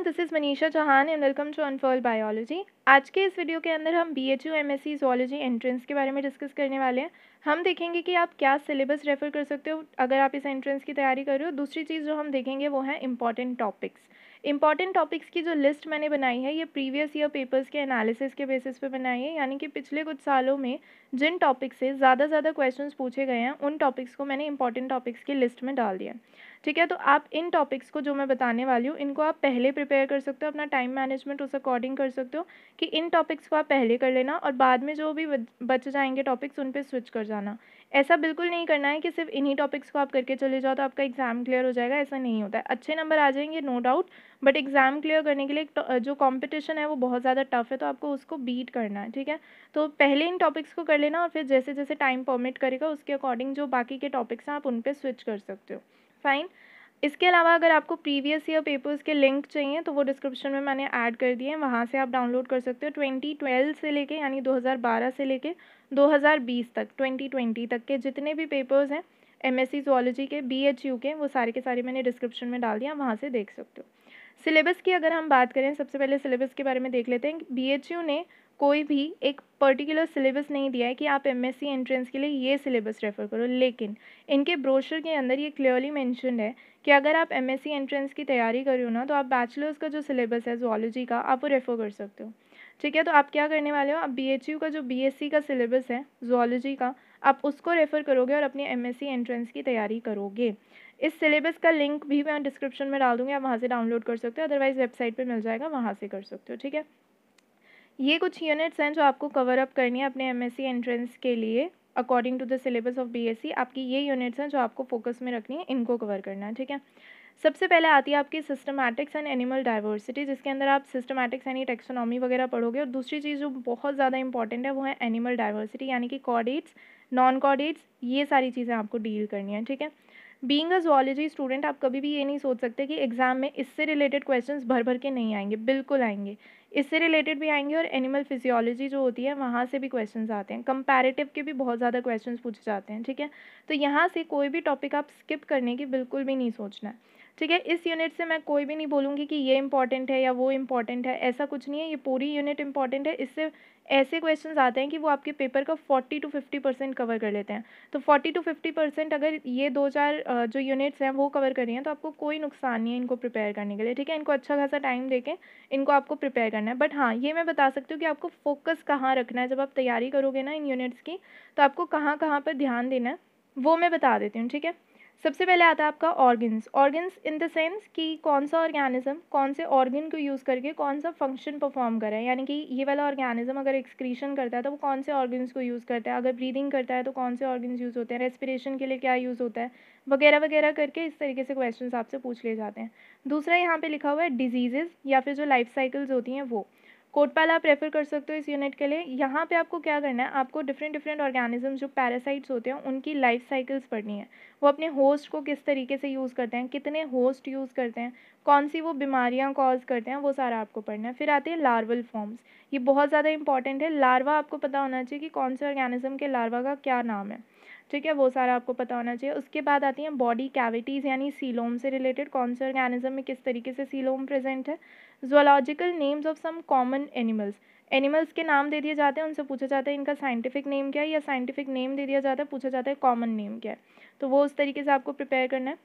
Everyone this is Manisha Chauhan and welcome to unfold biology आज के इस वीडियो के अंदर हम B H U M S C zoology entrance के बारे में डिस्कस करने वाले हैं हम देखेंगे कि आप क्या सिलेबस रेफ़र कर सकते हो अगर आप इस एंट्रेंस की तैयारी कर रहे हो दूसरी चीज़ जो हम देखेंगे वो है इंपॉर्टेंट टॉपिक्स इंपॉर्टेंट टॉपिक्स की जो लिस्ट मैंने बनाई है ये प्रीवियस ईयर पेपर्स के एनालिसिस के बेसिस पे बनाई है यानी कि पिछले कुछ सालों में जिन टॉपिक्स से ज़्यादा ज़्यादा क्वेश्चंस पूछे गए हैं उन टॉपिक्स को मैंने इंपॉर्टेंट टॉपिक्स की लिस्ट में डाल दिया ठीक है तो आप इन टॉपिक्स को जो मैं बताने वाली हूँ इनको आप पहले प्रिपेयर कर सकते हो अपना टाइम मैनेजमेंट उस अकॉर्डिंग कर सकते हो कि इन टॉपिक्स को आप पहले कर लेना और बाद में जो भी बच जाएंगे टॉपिक्स उन पर स्विच कर जाना ऐसा बिल्कुल नहीं करना है कि सिर्फ इन्हीं टॉपिक्स को आप करके चले जाओ तो आपका एग्ज़ाम क्लियर हो जाएगा ऐसा नहीं होता है अच्छे नंबर आ जाएंगे no doubt but exam clear करने के लिए जो कंपटीशन है वो बहुत ज़्यादा टफ है तो आपको उसको बीट करना है ठीक है तो पहले इन टॉपिक्स को कर लेना और फिर जैसे जैसे टाइम परमिट करेगा उसके अकॉर्डिंग जो बाकी के टॉपिक्स हैं आप उन पर स्विच कर सकते हो फ़ाइन इसके अलावा अगर आपको प्रीवियस ईयर पेपर्स के लिंक चाहिए तो वो डिस्क्रिप्शन में मैंने ऐड कर दिए हैं वहाँ से आप डाउनलोड कर सकते हो ट्वेंटी ट्वेल्व से लेके यानी 2012 से लेके 2020 तक 2020 तक के जितने भी पेपर्स हैं एम एस जोलॉजी के बी एच यू के वो सारे के सारे मैंने डिस्क्रिप्शन में डाल दिया वहाँ से देख सकते हो सिलेबस की अगर हम बात करें सबसे पहले सिलेबस के बारे में देख लेते हैं बी एच यू ने कोई भी एक पर्टिकुलर सिलेबस नहीं दिया है कि आप एम एंट्रेंस के लिए ये सिलेबस रेफ़र करो लेकिन इनके ब्रोशर के अंदर ये क्लियरली मैंशन है कि अगर आप एम एंट्रेंस की तैयारी कर रहे हो ना तो आप बैचलर्स का जो सिलेबस है जोलॉजी का आप वो रेफ़र कर सकते हो ठीक है तो आप क्या करने वाले हो आप बी का जो बी का सिलेबस है जोलॉजी का आप उसको रेफ़र करोगे और अपनी एम एंट्रेंस की तैयारी करोगे इस सिलेबस का लिंक भी मैं डिस्क्रिप्शन में डाल दूँगी आप वहाँ से डाउनलोड कर सकते हो अदरवाइज़ वेबसाइट पर मिल जाएगा वहाँ से कर सकते हो ठीक है ये कुछ यूनिट्स हैं जो आपको कवर अप करनी है अपने सी एंट्रेंस के लिए according to the syllabus of C आपकी ये यूनिट्स हैं जो आपको फोकस में रखनी है इनको कवर करना है ठीक है सबसे पहले आती है आपकी सिस्टमैटिक्स एंड एनिमल डाइवर्सिटी जिसके अंदर आप सिस्टमैटिक्स यानी टेक्सोनॉमी वगैरह पढ़ोगे और दूसरी चीज़ जो बहुत ज़्यादा इंपॉर्टेंट है वो है एनिमल डाइवर्सिटी यानी कि कॉडेट्स नॉन कॉडेट्स ये सारी चीज़ें आपको डील करनी है ठीक है बींग अ जोलॉजी स्टूडेंट आप कभी भी ये नहीं सोच सकते कि एग्ज़ाम में इससे रिलेटेड क्वेश्चन भर भर के नहीं आएंगे बिल्कुल आएंगे इससे रिलेटेड भी आएंगे और एनिमल फिजियोलॉजी जो होती है वहाँ से भी क्वेश्चन आते हैं कंपेरेटिव के भी बहुत ज़्यादा क्वेश्चन पूछे जाते हैं ठीक है तो यहाँ से कोई भी टॉपिक आप स्किप करने की बिल्कुल भी नहीं सोचना है ठीक है इस यूनिट से मैं कोई भी नहीं बोलूँगी कि ये इंपॉर्टेंट है या वो इंपॉर्टेंट है ऐसा कुछ नहीं है ये पूरी यूनिट इंपॉर्टेंट है इससे ऐसे क्वेश्चंस आते हैं कि वो आपके पेपर का forty to fifty percent cover कर लेते हैं तो फोर्टी टू फिफ्टी परसेंट अगर ये दो चार जो यूनिट्स हैं वो कवर करी हैं तो आपको कोई नुकसान नहीं है इनको प्रिपेयर करने के लिए ठीक है इनको अच्छा खासा टाइम देके इनको आपको प्रिपेयर करना है बट हाँ ये मैं बता सकती हूँ कि आपको फोकस कहाँ रखना है जब आप तैयारी करोगे ना इन यूनिट्स की तो आपको कहाँ कहाँ पर ध्यान देना है वो मैं बता देती हूँ ठीक है सबसे पहले आता है आपका organs organs in the sense कि कौन सा ऑर्गेनिज्म कौन से ऑर्गन को यूज़ करके कौन सा फंक्शन परफॉर्म कर रहा है यानी कि ये वाला ऑर्गेनिज्म अगर एक्सक्रीशन करता है तो वो कौन से ऑर्गन्स को यूज़ करता है अगर ब्रीदिंग करता है तो कौन से ऑर्गन्स यूज़ होते हैं रेस्पिरेशन के लिए क्या यूज़ होता है वगैरह वगैरह करके इस तरीके से क्वेश्चन आपसे पूछ ले जाते हैं दूसरा यहाँ पर लिखा हुआ है डिजीज़ या फिर जो लाइफ साइकिल्स होती हैं वो कोटपाल आप रेफ़र कर सकते हो इस यूनिट के लिए यहाँ पे आपको क्या करना है आपको डिफरेंट डिफरेंट ऑर्गेनिज्म जो पैरासाइट्स होते हैं उनकी लाइफ साइकिल्स पढ़नी है वो अपने होस्ट को किस तरीके से यूज़ करते हैं कितने होस्ट यूज़ करते हैं कौन सी वो बीमारियाँ कॉज करते हैं वो सारा आपको पढ़ना है फिर आते हैं लार्वल फॉर्म्स ये बहुत ज़्यादा इंपॉर्टेंट है लार्वा आपको पता होना चाहिए कि कौन से ऑर्गेनिज्म के लार्वा का क्या नाम है ठीक है वो सारा आपको पता होना चाहिए उसके बाद आती हैं बॉडी कैविटीज़ यानी सीलोम से रिलेटेड कौन से ऑर्गेनिज्म में किस तरीके से सीलोम प्रेजेंट है zoological names of some common animals animals के नाम दे दिए जाते हैं उनसे पूछा जाता है इनका साइंटिफिक नेम क्या है या साइंटिफिक नेम दे दिया जाता है पूछा जाता है कॉमन नेम क्या है तो वो उस तरीके से आपको प्रिपेयर करना है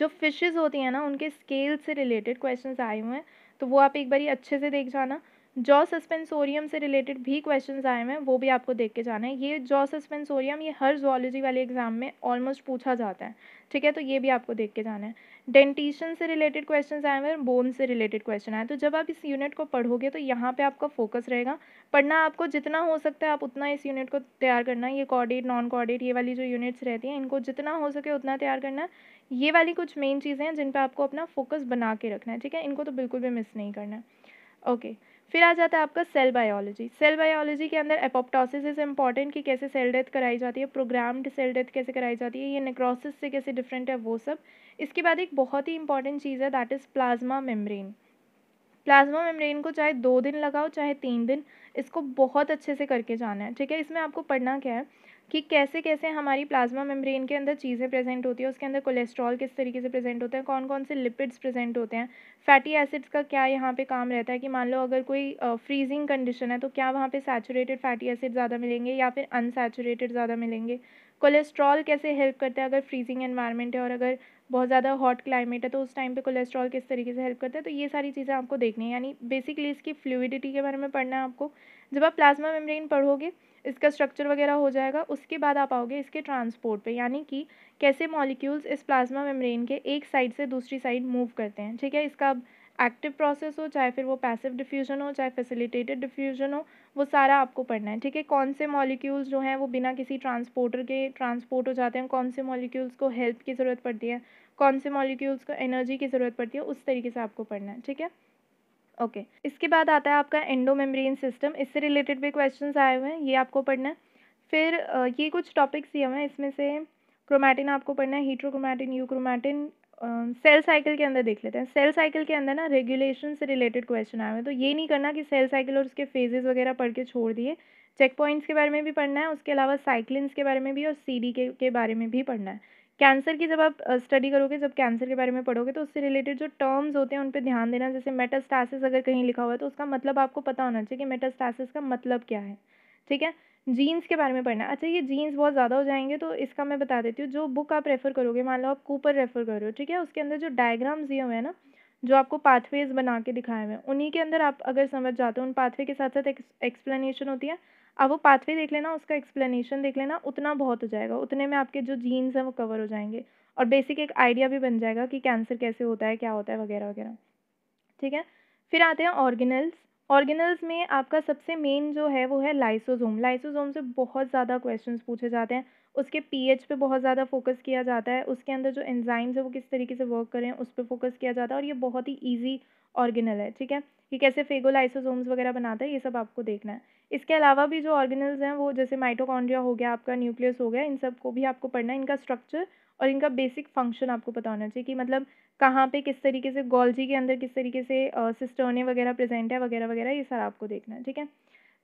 जो फिशेज़ होती हैं ना उनके स्केल से रिलेटेड क्वेश्चन आए हुए हैं तो वो आप एक बार अच्छे से देख जाना जॉ सस्पेंसोरियम से रिलेटेड भी क्वेश्चन आए हैं वो भी आपको देख के जाना है ये जॉ सस्पेंसोरियम ये हर जोलॉजी वाले एग्जाम में ऑलमोस्ट पूछा जाता है ठीक है तो ये भी आपको देख के जाना है डेंटिशन से रिलेटेड क्वेश्चन आए हुए बोन से रिलेटेड क्वेश्चन आए तो जब आप इस यूनिट को पढ़ोगे तो यहाँ पे आपका फोकस रहेगा पढ़ना आपको जितना हो सकता है आप उतना इस यूनिट को तैयार करना ये कॉर्डेट नॉन कॉर्डेट ये वाली जो यूनिट्स रहती हैं इनको जितना हो सके उतना तैयार करना ये वाली कुछ मेन चीज़ें हैं जिन पर आपको अपना फोकस बना के रखना है ठीक है इनको तो बिल्कुल भी मिस नहीं करना है ओके okay. फिर आ जाता है आपका सेल बायोलॉजी सेल बायोलॉजी के अंदर एपोप्टोसिस इज इम्पॉर्टेंट कि कैसे सेल डेथ कराई जाती है प्रोग्राम्ड सेल डेथ कैसे कराई जाती है ये नेक्रोसिस से कैसे डिफरेंट है वो सब इसके बाद एक बहुत ही इंपॉर्टेंट चीज़ है that is plasma membrane plasma membrane को चाहे दो दिन लगाओ चाहे तीन दिन इसको बहुत अच्छे से करके जाना है ठीक है इसमें आपको पढ़ना क्या है कि कैसे कैसे हमारी प्लाज्मा मेम्ब्रेन के अंदर चीज़ें प्रेजेंट होती है उसके अंदर कोलेस्ट्रॉल किस तरीके से प्रेजेंट होता है कौन कौन से लिपिड्स प्रेजेंट होते हैं फैटी एसिड्स का क्या यहाँ पे काम रहता है कि मान लो अगर कोई फ्रीजिंग कंडीशन है तो क्या वहाँ पे सैचुरेटेड फैटी एसिड ज़्यादा मिलेंगे या फिर अनसैचुरेटेड ज़्यादा मिलेंगे कोलेस्ट्रॉल कैसे हेल्प करता है अगर फ्रीजिंग एनवायरमेंट है और अगर बहुत ज़्यादा हॉट क्लाइमेट है तो उस टाइम पे कोलेस्ट्रॉल किस तरीके से हेल्प करता है तो ये सारी चीज़ें आपको देखनी है यानी बेसिकली इसकी फ्लूडिटी के बारे में पढ़ना है आपको जब आप प्लाज्मा मेम्ब्रेन पढ़ोगे इसका स्ट्रक्चर वगैरह हो जाएगा उसके बाद आप आओगे इसके ट्रांसपोर्ट पे यानी कि कैसे मॉलिक्यूल्स इस प्लाज्मा मेम्ब्रेन के एक साइड से दूसरी साइड मूव करते हैं ठीक है इसका एक्टिव प्रोसेस हो चाहे फिर वो पैसिव डिफ्यूजन हो चाहे फैसिलिटेटेड डिफ्यूजन हो वो सारा आपको पढ़ना है ठीक है कौन से मॉलिक्यूल्स जो हैं वो बिना किसी ट्रांसपोर्टर के ट्रांसपोर्ट हो जाते हैं कौन से मॉलिक्यूल्स को हेल्प की ज़रूरत पड़ती है कौन से मॉलिक्यूल्स को एनर्जी की ज़रूरत पड़ती है उस तरीके से आपको पढ़ना है ठीक है ओके इसके बाद आता है आपका एंडो मेम्ब्रेन सिस्टम इससे रिलेटेड भी क्वेश्चंस आए हुए हैं ये आपको पढ़ना है फिर ये कुछ टॉपिक्स ही हुए हैं इसमें से क्रोमैटिन आपको पढ़ना है हीट्रोक्रोमैटिन यूक्रोमैटिन सेल साइकिल के अंदर देख लेते हैं सेल साइकिल के अंदर ना रेगुलेशन से रिलेटेड क्वेश्चन आए हुए हैं तो ये नहीं करना कि सेल साइकिल और उसके फेजेज़ वगैरह पढ़ के छोड़ दिए चेक पॉइंट्स के बारे में भी पढ़ना है उसके अलावा साइकिल्स के बारे में भी और सी के, के बारे में भी पढ़ना है कैंसर की जब आप स्टडी करोगे जब कैंसर के बारे में पढ़ोगे तो उससे रिलेटेड जो टर्म्स होते हैं उन पर ध्यान देना जैसे मेटास्टासिस अगर कहीं लिखा हुआ है तो उसका मतलब आपको पता होना चाहिए कि मेटास्टासिस का मतलब क्या है ठीक है जीन्स के बारे में पढ़ना अच्छा ये जीन्स बहुत ज़्यादा हो जाएंगे तो इसका मैं बता देती हूँ जो बुक आप रेफ़र करोगे मान लो आप कूपर रेफ़र कर रहे हो ठीक है उसके अंदर जो डायग्राम्स दिए हुए हैं ना जो आपको पाथवेज बना के दिखाए हुए हैं उन्हीं के अंदर आप अगर समझ जाते हो उन पाथवे के साथ साथ एक्सप्लेनेशन होती है आप वो पाथवे देख लेना उसका एक्सप्लेनेशन देख लेना उतना बहुत हो जाएगा उतने में आपके जो जीन्स हैं वो कवर हो जाएंगे और बेसिक एक आइडिया भी बन जाएगा कि कैंसर कैसे होता है क्या होता है वगैरह वगैरह ठीक है फिर आते हैं ऑर्गेनल्स ऑर्गेनल्स में आपका सबसे मेन जो है वो है लाइसोजोम लाइसोजोम से बहुत ज़्यादा क्वेश्चन पूछे जाते हैं उसके एच पे बहुत ज़्यादा फोकस किया जाता है उसके अंदर जो एंजाइम्स है वो किस तरीके से वर्क करें उस पर फोकस किया जाता है और ये बहुत ही ईजी ऑर्गेनल है ठीक है कि कैसे फेगोल आइसोसोम्स वगैरह बनाता है ये सब आपको देखना है इसके अलावा भी जो ऑर्गेनल्स हैं वो जैसे माइटोकॉन्ड्रिया हो गया आपका न्यूक्लियस हो गया इन सब को भी आपको पढ़ना है इनका स्ट्रक्चर और इनका बेसिक फंक्शन आपको पता होना चाहिए कि मतलब कहाँ पे किस तरीके से गोल्जी के अंदर किस तरीके से सिस्टर्ने वगैरह प्रेजेंट है वगैरह वगैरह ये सारा आपको देखना है ठीक है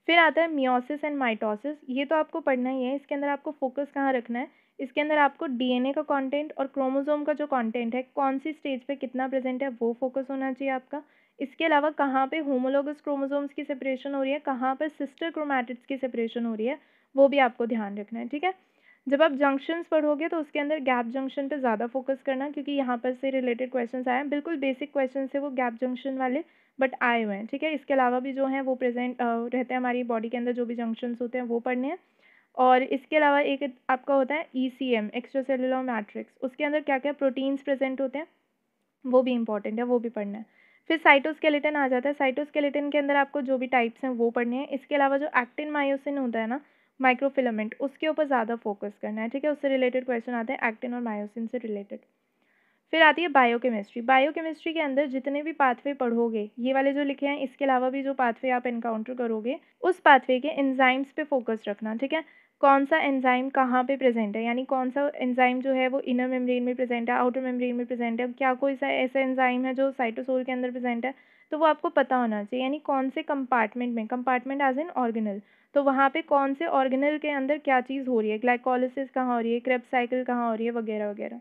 फिर आता है मियोसिस एंड माइटोसिस ये तो आपको पढ़ना ही है इसके अंदर आपको फोकस कहाँ रखना है इसके अंदर आपको डीएनए का कंटेंट और क्रोमोसोम का जो कंटेंट है कौन सी स्टेज पे कितना प्रेजेंट है वो फोकस होना चाहिए आपका इसके अलावा कहाँ पे होमोलोगस क्रोमोसोम्स की सेपरेशन हो रही है कहाँ पर सिस्टर क्रोमैटिड्स की सेपरेशन हो रही है वो भी आपको ध्यान रखना है ठीक है जब आप जंक्शंस पढ़ोगे तो उसके अंदर गैप जंक्शन पे ज़्यादा फोकस करना क्योंकि यहाँ पर से रिलेटेड क्वेश्चन आए हैं बिल्कुल बेसिक क्वेश्चन है वो गैप जंक्शन वाले बट आए हुए हैं ठीक है इसके अलावा भी जो हैं वो प्रेजेंट रहते हैं हमारी बॉडी के अंदर जो भी जंक्शंस होते हैं वो पढ़ने हैं और इसके अलावा एक आपका होता है E C M extra cellular matrix उसके अंदर क्या क्या प्रोटीन्स प्रेजेंट होते हैं वो भी इंपॉर्टेंट है वो भी पढ़ना है फिर साइटोस्केलेटन आ जाता है साइटोस्केलेटन के अंदर आपको जो भी टाइप्स हैं वो पढ़ने हैं इसके अलावा जो एक्टिन मायोसिन होता है ना माइक्रोफिलामेंट उसके ऊपर ज़्यादा फोकस करना है ठीक है उससे रिलेटेड क्वेश्चन आते हैं एक्टिन और मायोसिन से रिलेटेड फिर आती है बायोकेमिस्ट्री बायोकेमिस्ट्री के अंदर जितने भी पाथवे पढ़ोगे ये वाले जो लिखे हैं इसके अलावा भी जो पाथवे आप इनकाउंटर करोगे उस पाथवे के एंजाइम्स पे फोकस रखना ठीक है कौन सा एंजाइम कहाँ पे प्रेजेंट है यानी कौन सा एंजाइम जो है वो इनर मेम्ब्रेन में प्रेजेंट है आउटर मेम्ब्रेन में प्रेजेंट है क्या कोई सा ऐसा एंजाइम है जो साइटोसोल के अंदर प्रेजेंट है तो वो आपको पता होना चाहिए यानी कौन से कंपार्टमेंट में कंपार्टमेंट एज एन ऑर्गेनल तो वहाँ पे कौन से ऑर्गेनल के अंदर क्या चीज़ हो रही है ग्लाइकोलिसिस कहाँ हो रही है क्रेप साइकिल कहाँ हो रही है वगैरह वगैरह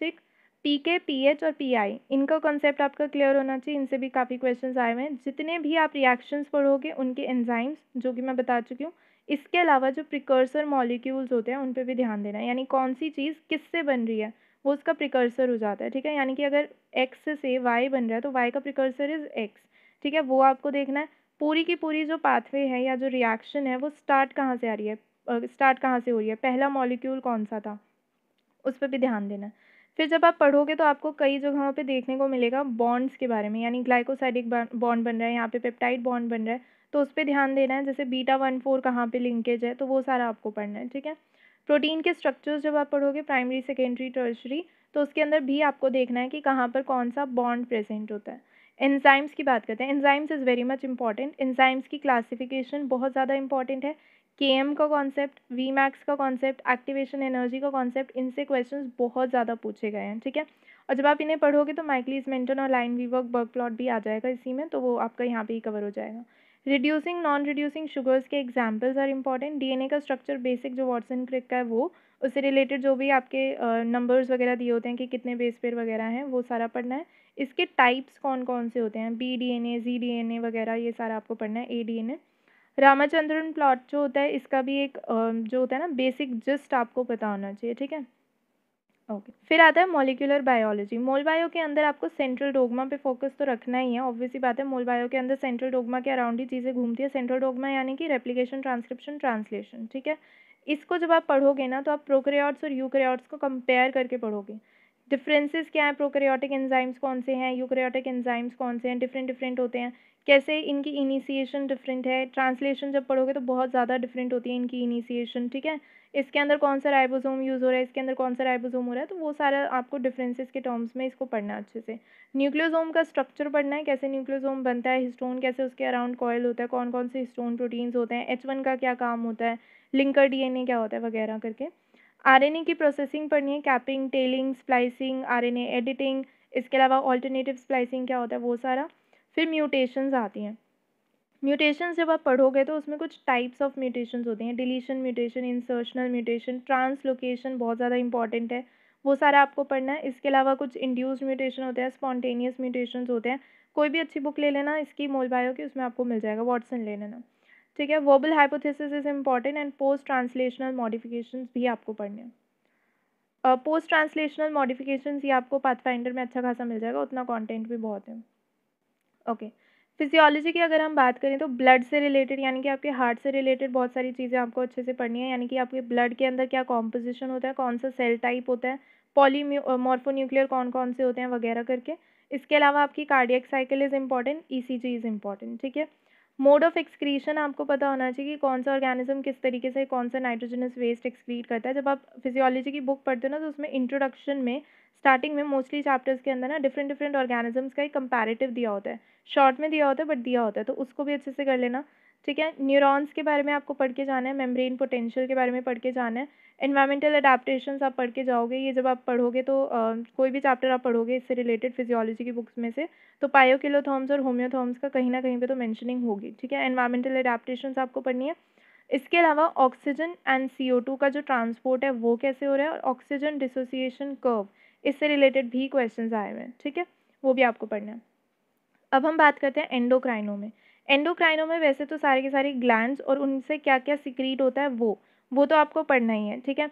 ठीक पी के पी एच और पी आई इनका कॉन्सेप्ट आपका क्लियर होना चाहिए इनसे भी काफ़ी क्वेश्चन आए हुए हैं जितने भी आप रिएक्शंस पढ़ोगे उनके एंजाइम्स जो कि मैं बता चुकी हूँ इसके अलावा जो प्रिकर्सर मॉलिक्यूल्स होते हैं उन पर भी ध्यान देना है यानी कौन सी चीज़ किससे बन रही है वो उसका प्रिकर्सर हो जाता है ठीक है यानी कि अगर एक्स से वाई बन रहा है तो वाई का प्रिकर्सर इज़ एक्स ठीक है वो आपको देखना है पूरी की पूरी जो पाथवे है या जो रिएक्शन है वो स्टार्ट कहाँ से आ रही है स्टार्ट uh, कहाँ से हो रही है पहला मॉलिक्यूल कौन सा था उस पर भी ध्यान देना है फिर जब आप पढ़ोगे तो आपको कई जगहों पे देखने को मिलेगा बॉन्ड्स के बारे में यानी ग्लाइकोसाइडिक बॉन्ड बन रहा है यहाँ पे पेप्टाइड बॉन्ड बन रहा है तो उस पर ध्यान देना है जैसे बीटा वन फोर कहाँ पर लिंकेज है तो वो सारा आपको पढ़ना है ठीक है प्रोटीन के स्ट्रक्चर्स जब आप पढ़ोगे प्राइमरी सेकेंडरी टर्शरी तो उसके अंदर भी आपको देखना है कि कहाँ पर कौन सा बॉन्ड प्रेजेंट होता है एंजाइम्स की बात करते हैं enzymes is very much important enzymes की क्लासिफिकेशन बहुत ज़्यादा इंपॉर्टेंट है के एम का कॉन्सेप्ट वी मैक्स का कॉन्सेप्ट एक्टिवेशन एनर्जी का कॉन्सेप्ट इनसे क्वेश्चन बहुत ज़्यादा पूछे गए हैं ठीक है और जब आप इन्हें पढ़ोगे तो माइकलीज मेंटन और Lineweaver Burk plot भी आ जाएगा इसी में तो वो आपका यहाँ पर ही कवर हो जाएगा रिड्यूसिंग नॉन रिड्यूसिंग शुगर्स के एग्जाम्पल्स आर इम्पॉर्टेंट डीएनए का स्ट्रक्चर बेसिक जो वॉटसन क्रिक का है वो उससे रिलेटेड जो भी आपके नंबर्स uh, वगैरह दिए होते हैं कि कितने बेस पेयर वगैरह हैं वो सारा पढ़ना है इसके टाइप्स कौन कौन से होते हैं B D N A Z D N A वगैरह ये सारा आपको पढ़ना है A D N A Ramachandran plot जो होता है इसका भी एक uh, जो होता है ना बेसिक जस्ट आपको पता होना चाहिए ठीक है ओके फिर आता है मोलिकुलर बायोलॉजी मोल बायो के अंदर आपको सेंट्रल डोगमा पे फोकस तो रखना ही है ऑब्वियसली बात है मोल बायो के अंदर सेंट्रल डोगमा के अराउंड ही चीज़ें घूमती है सेंट्रल डोगमा यानी कि रेप्लीकेशन ट्रांसक्रिप्शन ट्रांसलेशन ठीक है इसको जब आप पढ़ोगे ना तो आप प्रोक्रियाट्स और यूक्रियाट्स को कंपेयर करके पढ़ोगे डिफरेंसेस क्या हैं प्रोक्रियाटिक एंजाइम्स कौन से हैं यूक्रियाटिक एंजाइम्स कौन से हैं डिफरेंट डिफरेंट होते हैं कैसे इनकी इनिशिएशन डिफरेंट है ट्रांसलेशन जब पढ़ोगे तो बहुत ज़्यादा डिफरेंट होती है इनकी इनिशिएशन ठीक है इसके अंदर कौन सा राइबोसोम यूज़ हो रहा है इसके अंदर कौन सा राइबोसोम हो रहा है तो वो सारा आपको डिफरेंसेस के टर्म्स में इसको पढ़ना अच्छे से न्यूक्लियोसोम का स्ट्रक्चर पढ़ना है कैसे न्यूक्लियोसोम बनता है हिस्टोन कैसे उसके अराउंड कॉयल होता है कौन कौन से हिस्टोन प्रोटीन्स होते हैं एच वन का क्या काम होता है लिंकर ए क्या होता है वगैरह करके आरएनए की प्रोसेसिंग पढ़नी है capping tailing splicing RNA editing इसके अलावा ऑल्टरनेटिव स्प्लाइसिंग क्या होता है वो सारा फिर म्यूटेशंस आती हैं म्यूटेशंस जब आप पढ़ोगे तो उसमें कुछ टाइप्स ऑफ म्यूटेशंस होती हैं deletion mutation insertional mutation translocation बहुत ज़्यादा इंपॉर्टेंट है वो सारा आपको पढ़ना है इसके अलावा कुछ इंड्यूस म्यूटेशन होते हैं स्पॉन्टेनियस म्यूटेशन होते हैं कोई भी अच्छी बुक ले लेना इसकी मोल बायो की उसमें आपको मिल जाएगा वॉटसन ले लेना ठीक है wobble hypothesis is important and post translational modifications भी आपको पढ़ने हैं पोस्ट ट्रांसलेशनल मॉडिफिकेशंस ये आपको पाथफाइंडर में अच्छा खासा मिल जाएगा उतना कंटेंट भी बहुत है ओके okay. फिजियोलॉजी की अगर हम बात करें तो ब्लड से रिलेटेड यानी कि आपके हार्ट से रिलेटेड बहुत सारी चीज़ें आपको अच्छे से पढ़नी है यानी कि आपके ब्लड के अंदर क्या कॉम्पोजिशन होता है कौन सा सेल टाइप होता है पॉली मॉर्फोन्यूक्लियर कौन कौन से होते हैं वगैरह करके इसके अलावा आपकी cardiac cycle is important E is important ठीक है मोड ऑफ एक्सक्रीशन आपको पता होना चाहिए कि कौन सा ऑर्गेनिज्म किस तरीके से कौन सा नाइट्रोजनस वेस्ट एक्सक्रीट करता है जब आप फिजियोलॉजी की बुक पढ़ते हो ना तो उसमें इंट्रोडक्शन में स्टार्टिंग में मोस्टली चैप्टर्स के अंदर ना डिफरेंट डिफरेंट ऑर्गेनिजम्स का एक कंपैरेटिव दिया होता है शॉर्ट में दिया होता है बट दिया होता है तो उसको भी अच्छे से कर लेना ठीक है न्यूरॉन्स के बारे में आपको पढ़ के जाना है मेम्ब्रेन पोटेंशियल के बारे में पढ़ के जाना है इन्वायरमेंटल अडाप्टेशन आप पढ़ के जाओगे ये जब आप पढ़ोगे तो आ, कोई भी चैप्टर आप पढ़ोगे इससे रिलेटेड फिजियोलॉजी की बुक्स में से तो पायोकिलोथॉम्स और होम्योथॉम्स का कहीं ना कहीं पे तो मेंशनिंग होगी ठीक है इन्वायरमेंटल अडाप्टेशन आपको पढ़नी है इसके अलावा oxygen and C O two का जो ट्रांसपोर्ट है वो कैसे हो रहा है और ऑक्सीजन डिसोसिएशन कर्व इससे रिलेटेड भी क्वेश्चन आए हुए हैं ठीक है वो भी आपको पढ़ना है अब हम बात करते हैं एंडोक्राइनों में एंडोक्राइनों में वैसे तो सारे के सारे ग्लैंड और उनसे क्या क्या सिक्रीट होता है वो वो तो आपको पढ़ना ही है ठीक है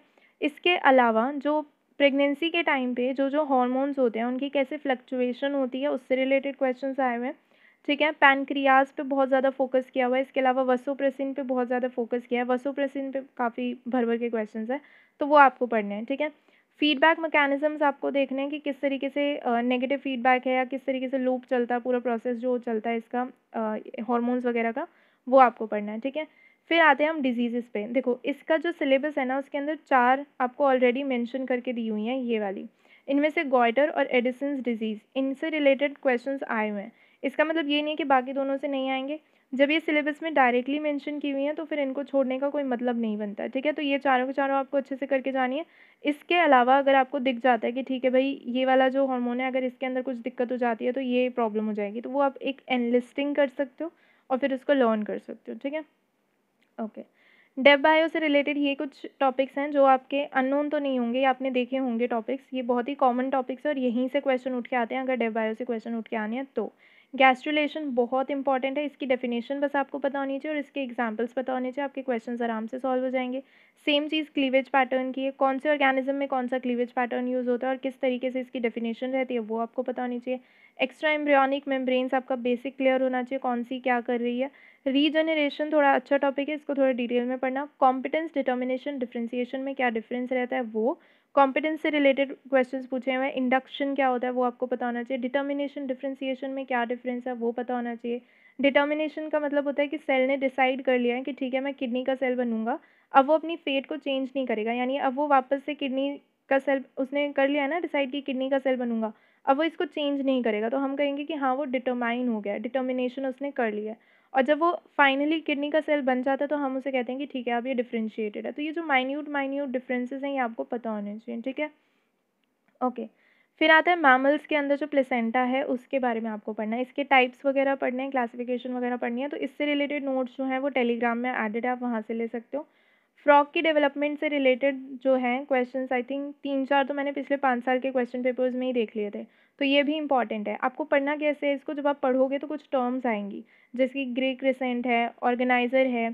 इसके अलावा जो प्रेगनेंसी के टाइम पे जो जो हॉर्मोन्स होते हैं उनकी कैसे फ्लक्चुएशन होती है उससे रिलेटेड क्वेश्चन आए हुए हैं ठीक है पैनक्रियाज पे बहुत ज़्यादा फोकस किया हुआ है इसके अलावा वसोप्रेसिन पे बहुत ज़्यादा फोकस किया है वसोप्रेसिन पे काफ़ी भर भर के क्वेश्चन है तो वो आपको पढ़ने हैं ठीक है फीडबैक मैकेनिज़म्स आपको देखने हैं कि किस तरीके से नेगेटिव uh, फीडबैक है या किस तरीके से लूप चलता है पूरा प्रोसेस जो चलता है इसका हॉर्मोन्स uh, वगैरह का वो आपको पढ़ना है ठीक है फिर आते हैं हम डिजीज़ पे देखो इसका जो सिलेबस है ना उसके अंदर चार आपको ऑलरेडी मेंशन करके दी हुई हैं ये वाली इनमें से गोइटर और एडिसन डिजीज़ इनसे रिलेटेड क्वेश्चन आए हुए हैं इसका मतलब ये नहीं है कि बाकी दोनों से नहीं आएंगे जब ये सिलेबस में डायरेक्टली मेंशन की हुई हैं तो फिर इनको छोड़ने का कोई मतलब नहीं बनता ठीक है तो ये चारों के चारों आपको अच्छे से करके जानी है इसके अलावा अगर आपको दिख जाता है कि ठीक है भाई ये वाला जो हार्मोन है अगर इसके अंदर कुछ दिक्कत हो जाती है तो ये प्रॉब्लम हो जाएगी तो वो आप एक एनलिस्टिंग कर सकते हो और फिर उसको लर्न कर सकते हो ठीक है ओके डेव बायो से रिलेटेड ये कुछ टॉपिक्स हैं जो आपके अननोन तो नहीं होंगे आपने देखे होंगे टॉपिक्स ये बहुत ही कॉमन टॉपिक्स है और यहीं से क्वेश्चन उठ के आते हैं अगर डेव बायो से क्वेश्चन उठ के आने हैं तो गैस्ट्रुलेशन बहुत इंपॉर्टेंट है इसकी डेफिनेशन बस आपको पता होनी चाहिए और इसके एग्जाम्पल्स पता होने चाहिए आपके क्वेश्चन आराम से सॉल्व हो जाएंगे सेम चीज़ क्लीवेज पैटर्न की है कौन से ऑर्गेनिज्म में कौन सा क्लीवेज पैटर्न यूज़ होता है और किस तरीके से इसकी डेफिनेशन रहती है वो आपको पता होनी चाहिए एक्स्ट्रा एम्ब्रियोनिक मेम्ब्रेन्स आपका बेसिक क्लियर होना चाहिए कौन सी क्या कर रही है रीजनरेशन थोड़ा अच्छा टॉपिक है इसको थोड़ा डिटेल में पढ़ना कॉम्पिटेंस डिटर्मिनेशन डिफ्रेंसीशन में क्या डिफरेंस रहता है वो कॉम्पिटेंस से रिलेटेड क्वेश्चंस पूछे हुए हैं इंडक्शन क्या होता है वो आपको पता होना चाहिए डिटर्मिनेशन डिफ्रेंसीशन में क्या डिफरेंस है वो पता होना चाहिए डिटर्मिनेशन का मतलब होता है कि सेल ने डिसाइड कर लिया है कि ठीक है मैं किडनी का सेल बनूंगा अब वो अपनी फेट को चेंज नहीं करेगा यानी अब वो वापस से किडनी का सेल उसने कर लिया है ना डिसाइड कि किडनी का सेल बनूंगा अब वो इसको चेंज नहीं करेगा तो हम कहेंगे कि हाँ वो डिटरमाइन हो गया डिटर्मिनेशन उसने कर लिया है और जब वो फाइनली किडनी का सेल बन जाता है तो हम उसे कहते हैं कि ठीक है अब ये डिफ्रेंशिएटेड है तो ये जो माइन्यूट माइन्यूट डिफरेंसेस हैं ये आपको पता होने चाहिए ठीक है ओके फिर आता है मैमल्स के अंदर जो प्लेसेंटा है उसके बारे में आपको पढ़ना है इसके टाइप्स वगैरह पढ़ने हैं क्लासिफिकेशन वगैरह पढ़नी है तो इससे रिलेटेड नोट्स जो हैं वो टेलीग्राम में एडेड आप वहाँ से ले सकते हो फ्रॉक की डेवलपमेंट से रिलेटेड जो हैं क्वेश्चन आई थिंक तीन चार तो मैंने पिछले पाँच साल के क्वेश्चन पेपर्स में ही देख लिए थे तो ये भी इंपॉर्टेंट है आपको पढ़ना कैसे है इसको जब आप पढ़ोगे तो कुछ टर्म्स आएंगी जैसे कि ग्रीक रिसेंट है ऑर्गेनाइज़र है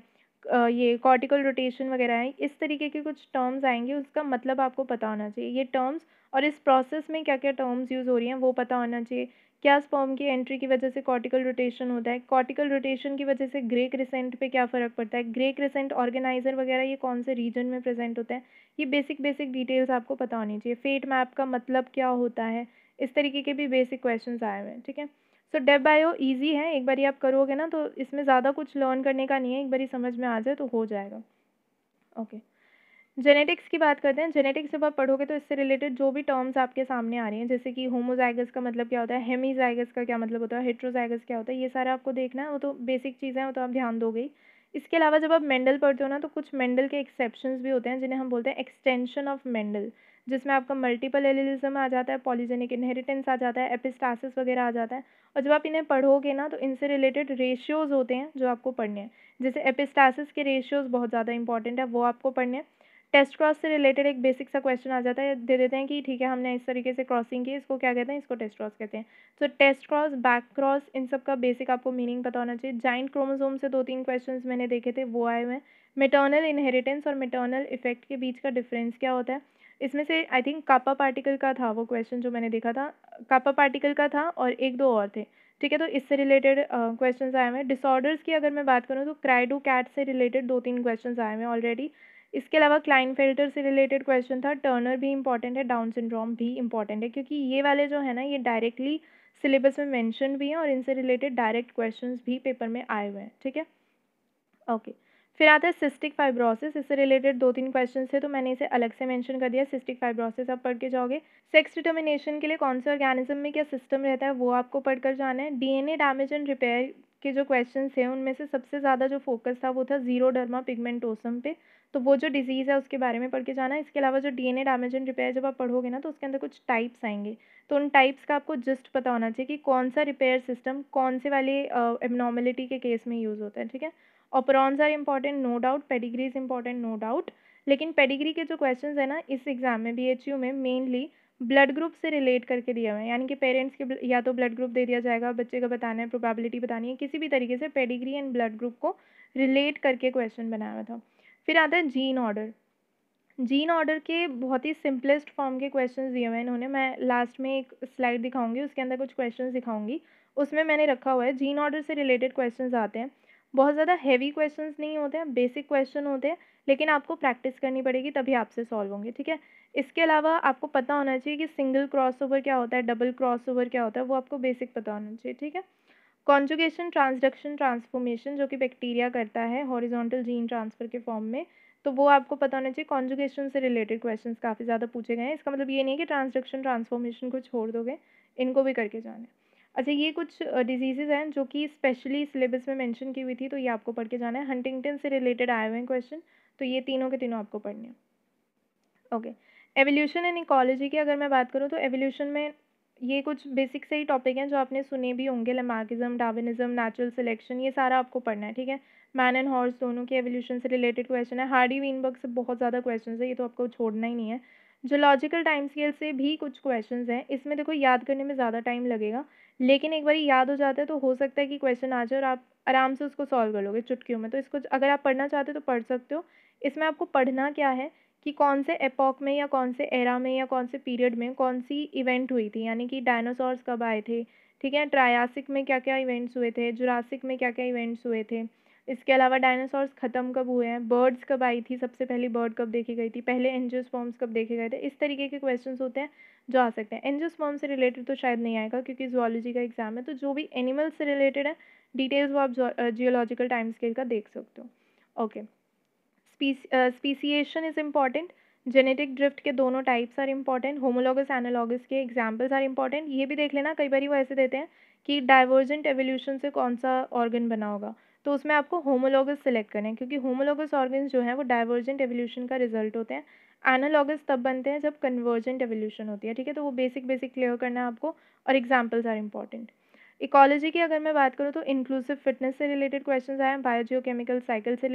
ये कॉर्टिकल रोटेशन वगैरह है इस तरीके के कुछ टर्म्स आएंगे उसका मतलब आपको पता होना चाहिए ये टर्म्स और इस प्रोसेस में क्या क्या टर्म्स यूज़ हो रही हैं वो पता होना चाहिए क्या स्पर्म की एंट्री की वजह से कॉर्टिकल रोटेशन होता है कॉर्टिकल रोटेशन की वजह से ग्रे क्रिसेंट पे क्या फ़र्क पड़ता है ग्रे क्रिसेंट ऑर्गेनाइजर वगैरह ये कौन से रीजन में प्रेजेंट होता है ये बेसिक बेसिक डिटेल्स आपको पता होनी चाहिए फेट मैप का मतलब क्या होता है इस तरीके के भी बेसिक क्वेश्चन आए हुए हैं ठीक है सो डेब बायो ईजी है एक बार आप करोगे ना तो इसमें ज़्यादा कुछ लर्न करने का नहीं है एक बार समझ में आ जाए तो हो जाएगा ओके okay. जेनेटिक्स की बात करते हैं जेनेटिक्स जब आप पढ़ोगे तो इससे रिलेटेड जो भी टर्म्स आपके सामने आ रही हैं जैसे कि होमोजाइगस का मतलब क्या होता है हेमीजाइगस का क्या मतलब होता है हेट्रोजाइगस क्या होता है ये सारा आपको देखना है वो तो बेसिक चीज़ें हैं वो तो आप ध्यान दोगे इसके अलावा जब आप मेंडल पढ़ते हो ना तो कुछ मेंडल के एक्सेप्शन भी होते हैं जिन्हें हम बोलते हैं एक्सटेंशन ऑफ मेंडल जिसमें आपका मल्टीपल एलिलिज्म आ जाता है पॉलीजेनिक इनहेरिटेंस आ जाता है एपिस्टासिस वगैरह आ जाता है और जब आप इन्हें पढ़ोगे ना तो इनसे रिलेटेड रेशियोज़ होते हैं जो आपको पढ़ने हैं जैसे एपिस्टासिस के रेशियोज़ बहुत ज़्यादा इंपॉर्टेंट है वो आपको पढ़ने हैं टेस्ट क्रॉस से रिलेटेड एक बेसिक सा क्वेश्चन आ जाता है दे देते हैं कि ठीक है हमने इस तरीके से क्रॉसिंग की इसको क्या कहते हैं इसको टेस्ट क्रॉस कहते हैं so test cross back cross इन सब का बेसिक आपको मीनिंग पता होना चाहिए जाइंट क्रोमोसोम से दो तीन क्वेश्चन मैंने देखे थे वो आए हुए हैं मेटर्नल इनहेरिटेंस और मेटर्नल इफेक्ट के बीच का डिफरेंस क्या होता है इसमें से आई थिंक कापा पार्टिकल का था वो क्वेश्चन जो मैंने देखा था कापा पार्टिकल का था और एक दो और थे ठीक है तो इससे रिलेटेड क्वेश्चन आए हुए हैं डिसऑर्डर्स की अगर मैं बात करूँ तो क्राइडो कैट से रिलेटेड दो तीन क्वेश्चन आए हुए हैं ऑलरेडी इसके अलावा क्लाइन फिल्टर से रिलेटेड क्वेश्चन था टर्नर भी इंपॉर्टेंट है डाउन सिंड्रोम भी इंपॉर्टेंट है क्योंकि ये वाले जो है ना ये डायरेक्टली सिलेबस में मैंशन भी हैं और इनसे रिलेटेड डायरेक्ट क्वेश्चन भी पेपर में आए हुए हैं ठीक है ओके फिर आता है सिस्टिक फाइब्रोसिस इससे रिलेटेड दो तीन क्वेश्चन थे तो मैंने इसे अलग से मेंशन कर दिया सिस्टिक फाइब्रोसिस आप पढ़ के जाओगे सेक्स डिटर्मिनेशन के लिए कौन से ऑर्गेनिज्म में क्या सिस्टम रहता है वो आपको पढ़कर जाना है डीएनए डैमेज एंड रिपेयर के जो क्वेश्चन थे उनमें से सबसे ज़्यादा जो फोकस था वो था जीरो डर्मा पिगमेंटोसम पे तो वो जो डिजीज़ है उसके बारे में पढ़ के जाना इसके अलावा जो डीएनए डैमेज एंड रिपेयर जब आप पढ़ोगे ना तो उसके अंदर कुछ टाइप्स आएंगे तो उन टाइप्स का आपको जस्ट पता होना चाहिए कि कौन सा रिपेयर सिस्टम कौन से वाले एबनॉर्मेलिटी के केस में यूज़ होता है ठीक है operons are important no doubt pedigree is important no doubt लेकिन पेडिग्री के जो क्वेश्चन है ना इस एग्ज़ाम में बी में मेनली ब्लड ग्रुप से रिलेट करके दिया हुए हैं यानी कि पेरेंट्स के या तो ब्लड ग्रुप दे दिया जाएगा बच्चे का बताना है प्रोबेबिलिटी बतानी है किसी भी तरीके से पेडिग्री एंड ब्लड ग्रुप को रिलेट करके क्वेश्चन बनाया हुआ था फिर आता है जीन ऑर्डर जीन ऑर्डर के बहुत ही सिंपलेस्ट फॉर्म के क्वेश्चन दिए हुए हैं इन्होंने मैं लास्ट में एक स्लाइड दिखाऊंगी उसके अंदर कुछ क्वेश्चन दिखाऊंगी उसमें मैंने रखा हुआ है जीन ऑर्डर से रिलेटेड क्वेश्चन आते हैं बहुत ज़्यादा हैवी क्वेश्चंस नहीं होते हैं बेसिक क्वेश्चन होते हैं लेकिन आपको प्रैक्टिस करनी पड़ेगी तभी आपसे सॉल्व होंगे ठीक है इसके अलावा आपको पता होना चाहिए कि सिंगल क्रॉसओवर क्या होता है डबल क्रॉसओवर क्या होता है वो आपको बेसिक पता होना चाहिए ठीक है कॉन्जुगेशन ट्रांसडक्शन ट्रांसफॉर्मेशन जो कि बैक्टीरिया करता है हॉरिजॉन्टल जीन ट्रांसफ़र के फॉर्म में तो वो आपको पता होना चाहिए कॉन्जुगेशन से रिलेटेड क्वेश्चन काफ़ी ज़्यादा पूछे गए हैं इसका मतलब ये नहीं है कि ट्रांसडक्शन ट्रांसफॉर्मेशन को छोड़ दोगे इनको भी करके जाना है अच्छा ये कुछ डिजीज़ेज़ हैं जो कि स्पेशली सिलेबस में मेंशन की हुई थी तो ये आपको पढ़ के जाना है हंटिंगटन से रिलेटेड आए हुए हैं क्वेश्चन तो ये तीनों के तीनों आपको पढ़ने हैं ओके एवोल्यूशन एंड इकोलॉजी की अगर मैं बात करूँ तो एवोल्यूशन में ये कुछ बेसिक से ही टॉपिक हैं जो आपने सुने भी होंगे लमार्किज़म डाविनिज्म नेचुरल सिलेक्शन ये सारा आपको पढ़ना है ठीक है मैन एंड हॉर्स दोनों के एवोल्यूशन से रिलेटेड क्वेश्चन है हार्डी वीनबर्ग से बहुत ज़्यादा क्वेश्चन है ये तो आपको छोड़ना ही नहीं है जोलॉजिकल टाइम स्केल से भी कुछ क्वेश्चन हैं इसमें देखो याद करने में ज़्यादा टाइम लगेगा लेकिन एक बार याद हो जाता है तो हो सकता है कि क्वेश्चन आ जाए और आप आराम से उसको सॉल्व कर लोगे चुटकियों में तो इसको अगर आप पढ़ना चाहते हो तो पढ़ सकते हो इसमें आपको पढ़ना क्या है कि कौन से एपॉक में या कौन से एरा में या कौन से पीरियड में कौन सी इवेंट हुई थी यानी कि डायनासॉर्स कब आए थे ठीक है ट्रायासिक में क्या क्या इवेंट्स हुए थे जुरासिक में क्या क्या इवेंट्स हुए थे इसके अलावा डायनासोर्स ख़त्म कब हुए हैं बर्ड्स कब आई थी सबसे पहली बर्ड कब देखी गई थी पहले एनजियोस्पॉम्स कब देखे गए थे इस तरीके के क्वेश्चन होते हैं जो आ सकते हैं एनजियोस्पॉम से रिलेटेड तो शायद नहीं आएगा क्योंकि जोलॉजी का एग्जाम है तो जो भी एनिमल्स से रिलेटेड है डिटेल्स वो आप जियोलॉजिकल टाइम स्केल का देख सकते हो okay speciation is important genetic drift के दोनों types are important homologous analogous के एग्जाम्पल्स आर इम्पॉर्टेंट ये भी देख लेना कई बार वो ऐसे देते हैं कि डाइवर्जेंट एवोल्यूशन से कौन सा ऑर्गन बना होगा तो उसमें आपको होमोलॉगस सेलेक्ट करना है क्योंकि होमोलोगस ऑर्गन्स जो हैं वो डाइवर्जेंट एवोल्यूशन का रिजल्ट होते हैं एनालॉगस तब बनते हैं जब कन्वर्जेंट एवोल्यूशन होती है ठीक है तो वो बेसिक बेसिक क्लियर करना है आपको और एग्जाम्पल्स आर इंपॉर्टेंट इकोलॉजी की अगर मैं बात करूँ तो इंक्लूसिव फिटनेस से रिलेटेड क्वेश्चन आए हैं बायोजियोकेमिकल साइकिल से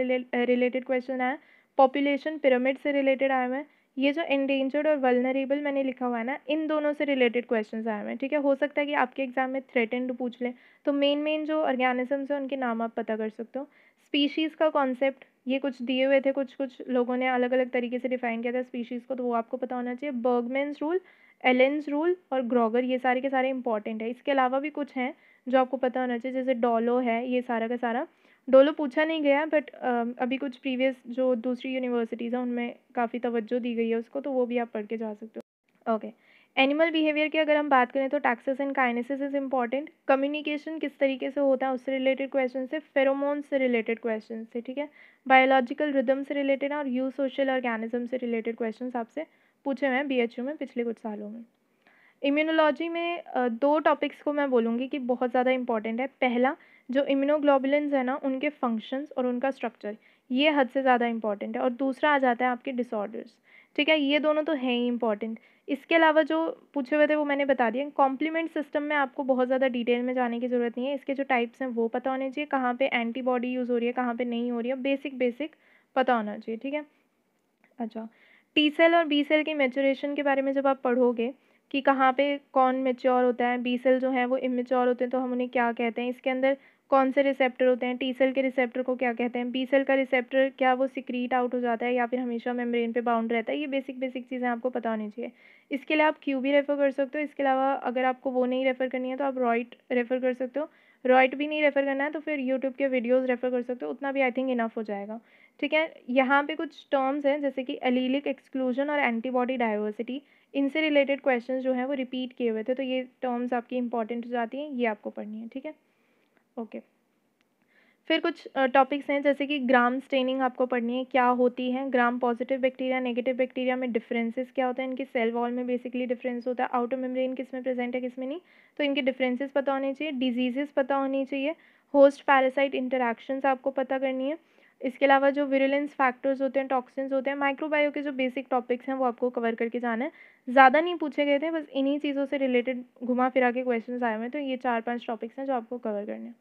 रिलेटेड क्वेश्चन आए हैं पॉपुलेशन पिरामिड से रिलेटेड आए हुए हैं ये जो एंडेंजर्ड और वलनरेबल मैंने लिखा हुआ है ना इन दोनों से रिलेटेड क्वेश्चन आए हुए हैं ठीक है हो सकता है कि आपके एग्जाम में थ्रेटेंड पूछ लें तो मेन मेन जो ऑर्गेनिजम्स हैं उनके नाम आप पता कर सकते हो स्पीशीज़ का कॉन्सेप्ट ये कुछ दिए हुए थे कुछ कुछ लोगों ने अलग अलग तरीके से डिफाइन किया था स्पीशीज़ को तो वो आपको पता होना चाहिए बर्गमैन्स रूल एलेंस रूल और ग्रॉगर ये सारे के सारे इंपॉर्टेंट है इसके अलावा भी कुछ हैं जो आपको पता होना चाहिए जैसे डॉलो है ये सारा का सारा डोलो पूछा नहीं गया बट um, अभी कुछ प्रीवियस जो दूसरी यूनिवर्सिटीज़ हैं उनमें काफ़ी तवज्जो दी गई है उसको तो वो भी आप पढ़ के जा सकते हो ओके एनिमल बिहेवियर की अगर हम बात करें तो taxes and kinesis is important communication किस तरीके से होता है उससे रिलेटेड क्वेश्चन से फेरोमोन से रिलेटेड क्वेश्चन से ठीक है बायोलॉजिकल रिदम से रिलेटेड और यू सोशल ऑर्गेनिज्म से रिलेटेड क्वेश्चन आपसे पूछे हुए हैं बी में पिछले कुछ सालों में इम्यूनोलॉजी में दो टॉपिक्स को मैं बोलूँगी कि बहुत ज़्यादा इंपॉर्टेंट है पहला जो इम्यूनोग्लोबुलिन्स है ना उनके फंक्शंस और उनका स्ट्रक्चर ये हद से ज़्यादा इंपॉर्टेंट है और दूसरा आ जाता है आपके डिसऑर्डर्स ठीक है ये दोनों तो हैं ही इंपॉर्टेंट इसके अलावा जो पूछे हुए थे वो मैंने बता दिया कॉम्प्लीमेंट सिस्टम में आपको बहुत ज़्यादा डिटेल में जाने की ज़रूरत नहीं है इसके जो टाइप्स हैं वो पता होने चाहिए कहाँ पर एंटीबॉडी यूज़ हो रही है कहाँ पर नहीं हो रही है बेसिक बेसिक पता होना चाहिए ठीक है अच्छा टी सेल और बी सेल की मेचोरेशन के बारे में जब आप पढ़ोगे कि कहाँ पे कौन मेच्योर होता है बी सेल जो है वो इमेच्योर होते हैं तो हम उन्हें क्या कहते हैं इसके अंदर कौन से रिसेप्टर होते हैं टी सेल के रिसेप्टर को क्या कहते हैं बी सेल का रिसेप्टर क्या वो सिक्रीट आउट हो जाता है या फिर हमेशा मेम्ब्रेन पे बाउंड रहता है ये बेसिक बेसिक चीज़ें आपको पता होनी चाहिए इसके लिए आप क्यू भी रेफ़र कर सकते हो इसके अलावा अगर आपको वो नहीं रेफ़र करनी है तो आप रॉइट रेफ़र कर सकते हो रॉइट भी नहीं रेफ़र करना है तो फिर यूट्यूब के वीडियोज़ रेफ़र कर सकते हो उतना भी आई थिंक इनफ हो जाएगा ठीक है यहाँ पर कुछ टर्म्स हैं जैसे कि एलिलिक एक्सक्लूजन और एंटीबॉडी डाइवर्सिटी इनसे रिलेटेड क्वेश्चन जो हैं वो रिपीट किए हुए थे तो ये टर्म्स आपकी इंपॉर्टेंट हो जाती हैं ये आपको पढ़नी है ठीक है ओके फिर कुछ टॉपिक्स हैं जैसे कि ग्राम स्टेनिंग आपको पढ़नी है क्या होती है gram positive bacteria negative bacteria में डिफरेंसेस क्या होते हैं इनकी सेल वॉल में बेसिकली डिफरेंस होता है आउटर मेम्ब्रेन किस में प्रेजेंट है किस में नहीं तो इनके डिफरेंसेस पता होने चाहिए डिजीजेस पता होनी चाहिए होस्ट पैरासाइट इंटरेक्शंस आपको पता करनी है इसके अलावा जो विरुलेंस फैक्टर्स होते हैं टॉक्सिन्स होते हैं माइक्रोबायो के जो बेसिक टॉपिक्स हैं वो आपको कवर करके जाना है ज़्यादा नहीं पूछे गए थे बस इन्हीं चीज़ों से रिलेटेड घुमा फिरा के क्वेश्चन आए हुए हैं तो ये चार पाँच टॉपिक्स हैं जो आपको कवर करने हैं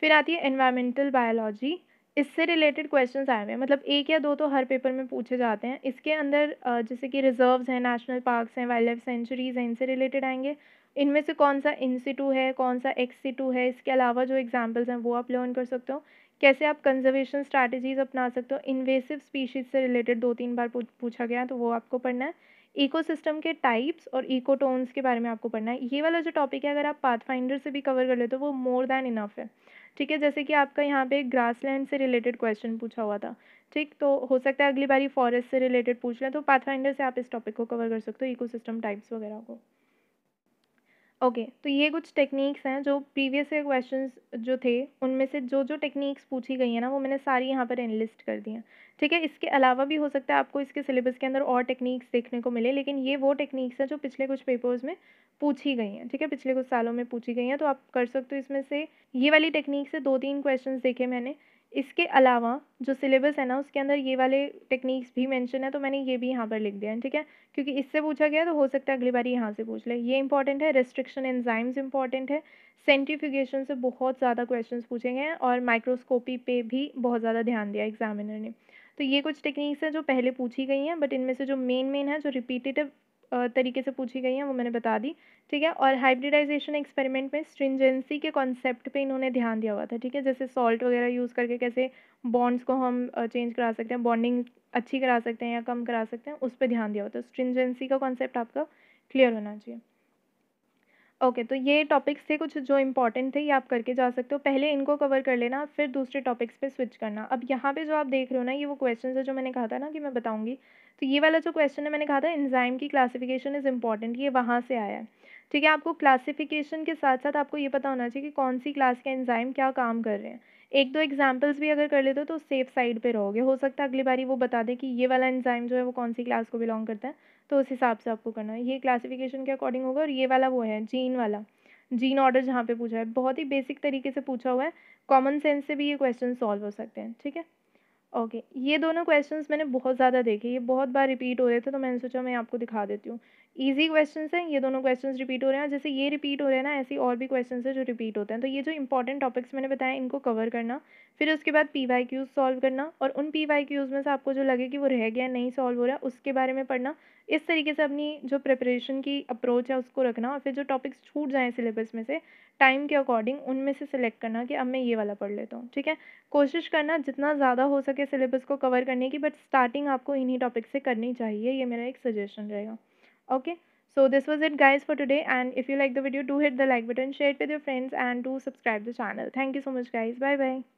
फिर आती है इन्वायरमेंटल बायोलॉजी इससे रिलेटेड क्वेश्चन आए हुए हैं मतलब एक या दो तो हर पेपर में पूछे जाते हैं इसके अंदर जैसे कि रिजर्व हैं नेशनल पार्क हैं वाइल्ड लाइफ सेंचुरीज हैं इनसे रिलेटेड आएंगे इनमें से कौन सा इन है कौन सा एक्स है इसके अलावा जो एग्जाम्पल्स हैं वो आप लर्न कर सकते हो कैसे आप कंजर्वेशन स्ट्रैटेजीज अपना सकते हो इन्वेसिव स्पीशीज़ से रिलेटेड दो तीन बार पूछा गया तो वो आपको पढ़ना है इकोसिस्टम के टाइप्स और इकोटोन्स के बारे में आपको पढ़ना है ये वाला जो टॉपिक है अगर आप पाथफाइंडर से भी कवर कर लेते हो वो मोर देन इनफ है ठीक है जैसे कि आपका यहाँ पे ग्रास से रिलेटेड क्वेश्चन पूछा हुआ था ठीक तो हो सकता है अगली बारी फॉरेस्ट से रिलेटेड पूछ लें तो पाथफाइंडर से आप इस टॉपिक को कवर कर सकते हो इको टाइप्स वगैरह को ओके okay, तो ये कुछ टेक्निक्स हैं जो प्रीवियस ईयर क्वेश्चन जो थे उनमें से जो जो टेक्निक्स पूछी गई हैं ना वो मैंने सारी यहाँ पर एनलिस्ट कर दी हैं ठीक है इसके अलावा भी हो सकता है आपको इसके सिलेबस के अंदर और टेक्निक्स देखने को मिले लेकिन ये वो टेक्निक्स हैं जो पिछले कुछ पेपर्स में पूछी गई हैं ठीक है पिछले कुछ सालों में पूछी गई हैं तो आप कर सकते हो इसमें से ये वाली टेक्निक से दो तीन क्वेश्चन देखे मैंने इसके अलावा जो सिलेबस है ना उसके अंदर ये वाले टेक्निक्स भी मेंशन है तो मैंने ये भी यहाँ पर लिख दिया है ठीक है क्योंकि इससे पूछा गया तो हो सकता है अगली बार यहाँ से पूछ ले ये इंपॉर्टेंट है रेस्ट्रिक्शन एंजाइम्स इंपॉर्टेंट है सेंटिफिकेशन से बहुत ज़्यादा क्वेश्चन पूछे गए हैं और माइक्रोस्कोपी पे भी बहुत ज़्यादा ध्यान दिया एग्जामिनर ने तो ये कुछ टेक्निक्स हैं जो पहले पूछी गई हैं बट इनमें से जो मेन मेन है जो रिपीटेटिव तरीके से पूछी गई हैं वो मैंने बता दी ठीक है और हाइब्रिडाइजेशन एक्सपेरिमेंट में स्ट्रिंजेंसी के कॉन्सेप्ट पे इन्होंने ध्यान दिया हुआ था ठीक है जैसे सॉल्ट वगैरह यूज़ करके कैसे बॉन्ड्स को हम चेंज करा सकते हैं बॉन्डिंग अच्छी करा सकते हैं या कम करा सकते हैं उस पर ध्यान दिया हुआ था स्ट्रिंजेंसी तो का कॉन्सेप्ट आपका क्लियर होना चाहिए ओके तो ये टॉपिक्स थे कुछ जो इम्पॉर्टेंट थे ये आप करके जा सकते हो पहले इनको कवर कर लेना फिर दूसरे टॉपिक्स पे स्विच करना अब यहाँ पे जो आप देख रहे हो ना ये वो क्वेश्चन है जो मैंने कहा था ना कि मैं बताऊँगी तो ये वाला जो क्वेश्चन है मैंने कहा था एंजाइम की क्लासिफिकेशन इज़ इम्पॉर्टेंट ये वहाँ से आया है ठीक है आपको क्लासिफिकेशन के साथ साथ आपको ये पता होना चाहिए कि कौन सी क्लास के एंजाइम क्या काम कर रहे हैं एक दो एग्जाम्पल्स भी अगर कर लेते हो तो सेफ साइड पर रहोगे हो सकता है अगली बारी वो बता दें कि ये वाला इन्जाइम जो है वो कौन सी क्लास को बिलोंग करता है तो उस हिसाब से आपको करना है ये क्लासिफिकेशन के अकॉर्डिंग होगा और ये वाला वो है जीन वाला जीन ऑर्डर जहाँ पे पूछा है बहुत ही बेसिक तरीके से पूछा हुआ है कॉमन सेंस से भी ये क्वेश्चन सॉल्व हो सकते हैं ठीक है ओके okay. ये दोनों क्वेश्चन मैंने बहुत ज़्यादा देखे ये बहुत बार रिपीट हो रहे थे तो मैंने सोचा मैं आपको दिखा देती हूँ ईजी क्वेश्चन हैं ये दोनों क्वेश्चन रिपीट हो रहे हैं जैसे ये रिपीट हो रहे हैं ना ऐसे और भी क्वेश्चन है जो रिपीट होते हैं तो ये जो इंपॉर्टेंट टॉपिक्स मैंने बताए इनको कवर करना फिर उसके बाद पी वाई क्यूज़ सॉल्व करना और उन पी वाई क्यूज़ में से आपको जो लगे कि वो रह गया नहीं सॉल्व हो रहा उसके बारे में पढ़ना इस तरीके से अपनी जो प्रिपरेशन की अप्रोच है उसको रखना और फिर जो टॉपिक्स छूट जाएँ सिलेबस में से टाइम के अकॉर्डिंग उनमें से सिलेक्ट करना कि अब मैं ये वाला पढ़ लेता हूँ ठीक है कोशिश करना जितना ज़्यादा हो सके सिलेबस को कवर करने की बट स्टार्टिंग आपको इन्हीं टॉपिक से करनी चाहिए ये मेरा एक सजेशन रहेगा okay so this was it guys for today and if you like the video do hit the like button share with your friends and and subscribe the channel thank you so much guys bye bye